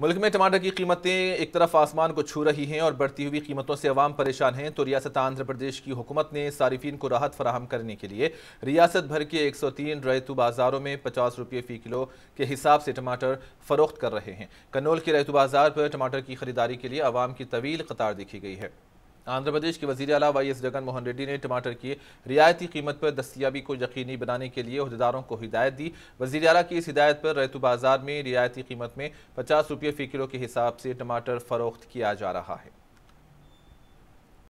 मुल्क में टमाटर की कीमतें एक तरफ आसमान को छू रही हैं और बढ़ती हुई कीमतों से अवाम परेशान हैं तो रियासत आंध्र प्रदेश की हुकूमत ने सार्फिन को राहत फराहम करने के लिए रियासत भर के एक सौ तीन रैतु बाज़ारों में पचास रुपये फ़ी किलो के हिसाब से टमाटर फ़रोख्त कर रहे हैं कन्नौल के रैतु बाज़ार पर टमाटर की खरीदारी के लिए आवाम की तवील कतार देखी गई है आंध्र प्रदेश के वजी अला वाई एस जगन मोहन रेड्डी ने टमाटर की रियायती कीमत पर दस्तियाबी को यकीनी बनाने के लिए अहदेदारों को हिदायत दी वजी अला की इस हिदायत पर रैतु बाजार में रियायती कीमत में पचास रुपये फ़ी किलो के हिसाब से टमाटर फरोख्त किया जा रहा है